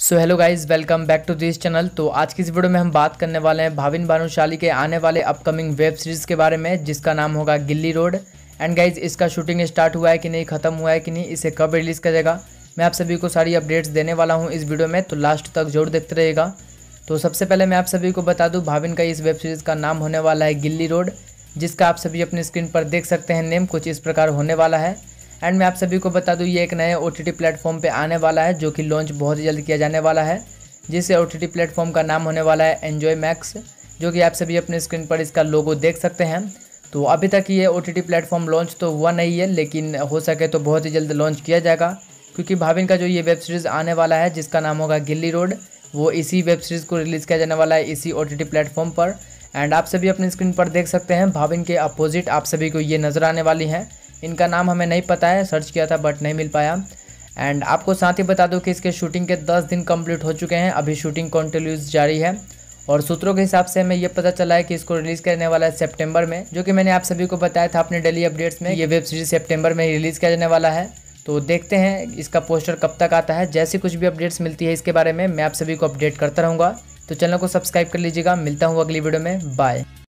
so hello guys welcome back to this channel तो आज की इस वीडियो में हम बात करने वाले हैं भाविन भानुशाली के आने वाले अपकमिंग वेब सीरीज़ के बारे में जिसका नाम होगा गिल्ली रोड एंड गाइज इसका शूटिंग स्टार्ट हुआ है कि नहीं ख़त्म हुआ है कि नहीं इसे कब रिलीज़ करेगा मैं आप सभी को सारी अपडेट्स देने वाला हूँ इस वीडियो में तो लास्ट तक जोर देखते रहेगा तो सबसे पहले मैं आप सभी को बता दूँ भाविन का इस वेब सीरीज़ का नाम होने वाला है गिल्ली रोड जिसका आप सभी अपनी स्क्रीन पर देख सकते हैं नेम कुछ इस प्रकार होने वाला है एंड मैं आप सभी को बता दूँ ये एक नए ओ टी प्लेटफॉर्म पर आने वाला है जो कि लॉन्च बहुत ही जल्द किया जाने वाला है जिस ओ टी प्लेटफॉर्म का नाम होने वाला है एन्जॉय मैक्स जो कि आप सभी अपने स्क्रीन पर इसका लोगो देख सकते हैं तो अभी तक ये ओ टी प्लेटफॉर्म लॉन्च तो हुआ नहीं है लेकिन हो सके तो बहुत ही जल्द लॉन्च किया जाएगा क्योंकि भाविन का जो ये वेब सीरीज़ आने वाला है जिसका नाम होगा गिल्ली रोड वो इसी वेब सीरीज़ को रिलीज़ किया जाने वाला है इसी ओ टी प्लेटफॉर्म पर एंड आप सभी अपने स्क्रीन पर देख सकते हैं भाविन के अपोजिट आप सभी को ये नज़र आने वाली हैं इनका नाम हमें नहीं पता है सर्च किया था बट नहीं मिल पाया एंड आपको साथ ही बता दूँ कि इसके शूटिंग के दस दिन कम्प्लीट हो चुके हैं अभी शूटिंग कॉन्टिन्यूज जारी है और सूत्रों के हिसाब से हमें यह पता चला है कि इसको रिलीज़ करने वाला है सितंबर में जो कि मैंने आप सभी को बताया था अपने डेली अपडेट्स में ये वेब सीरीज सितंबर में ही रिलीज़ किया जाने वाला है तो देखते हैं इसका पोस्टर कब तक आता है जैसी कुछ भी अपडेट्स मिलती है इसके बारे में मैं आप सभी को अपडेट करता रहूँगा तो चैनल को सब्सक्राइब कर लीजिएगा मिलता हूँ अगली वीडियो में बाय